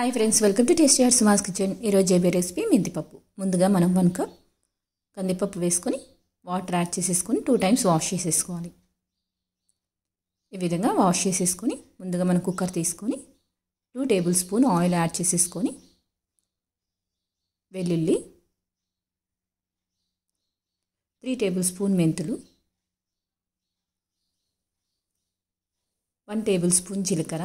Hi friends welcome to taste R Suma's kitchen ఈరోజు జేబీ recipe మెంతిపప్పు ముందుగా మనం వన్ కప్ కందిపప్పు వేసుకొని వాటర్ యాడ్ చేసేసుకొని టూ టైమ్స్ వాష్ చేసేసుకోవాలి ఈ విధంగా వాష్ చేసేసుకొని ముందుగా మనం కుక్కర్ తీసుకొని two tablespoon oil add చేసేసుకొని వెల్లుల్లి త్రీ టేబుల్ స్పూన్ మెంతులు వన్ టేబుల్ స్పూన్ జీలకర్ర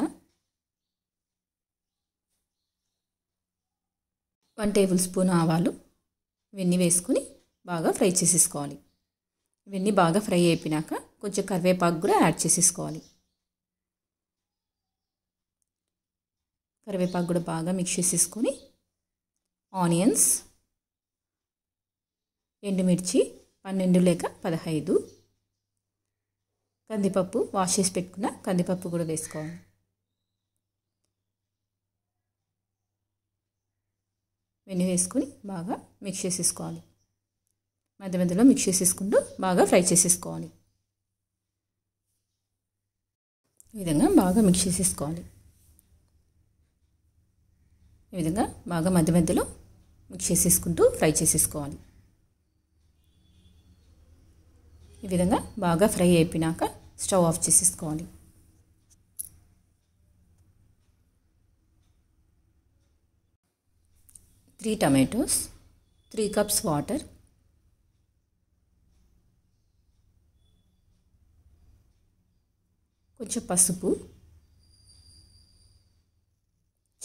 వన్ టేబుల్ స్పూన్ ఆవాలు ఇవన్నీ వేసుకుని బాగా ఫ్రై చేసేసుకోవాలి ఇవన్నీ బాగా ఫ్రై అయిపోయినాక కొంచెం కరివేపాకు కూడా యాడ్ చేసేసుకోవాలి కరివేపాకు కూడా బాగా మిక్స్ చేసేసుకొని ఆనియన్స్ ఎండుమిర్చి పన్నెండు లేక పదహైదు కందిపప్పు వాష్ చేసి పెట్టుకున్న కందిపప్పు కూడా వేసుకోవాలి వెన్న వేసుకుని బాగా మిక్స్ చేసేసుకోవాలి మధ్య మధ్యలో మిక్స్ చేసేసుకుంటూ బాగా ఫ్రై చేసేసుకోవాలి ఈ విధంగా బాగా మిక్స్ చేసేసుకోవాలి ఈ విధంగా బాగా మధ్య మధ్యలో మిక్స్ చేసేసుకుంటూ ఫ్రై చేసేసుకోవాలి ఈ విధంగా బాగా ఫ్రై అయిపోయినాక స్టవ్ ఆఫ్ చేసేసుకోవాలి three tomatoes three cups water కొంచెం పసుపు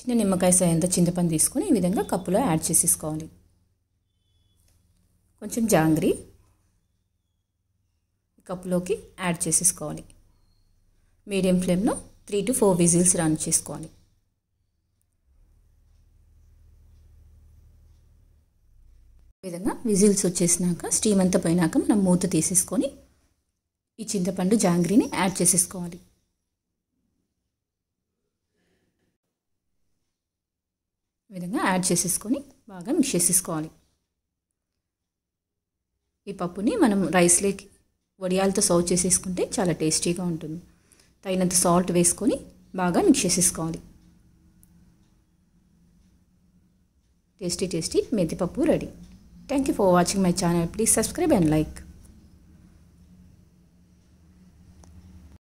చిన్న నిమ్మకాయ సాయంత చింతపండు తీసుకొని ఈ విధంగా కప్పులో యాడ్ చేసేసుకోవాలి కొంచెం జాంగ్రీ కప్పులోకి యాడ్ చేసేసుకోవాలి మీడియం ఫ్లేమ్లో three to four whistles run చేసుకోవాలి విధంగా విజిల్స్ వచ్చేసినాక స్టీమ్ అంతా పోయినాక మనం మూత తీసేసుకొని ఈ చింతపండు జాంగ్రీని యాడ్ చేసేసుకోవాలి విధంగా యాడ్ చేసేసుకొని బాగా మిక్స్ చేసేసుకోవాలి ఈ పప్పుని మనం రైస్లోకి వడియాలతో సర్వ్ చేసేసుకుంటే చాలా టేస్టీగా ఉంటుంది తగినంత సాల్ట్ వేసుకొని బాగా మిక్స్ చేసేసుకోవాలి టేస్టీ టేస్టీ మెంతిపప్పు ready Thank you for watching my channel. Please subscribe and like.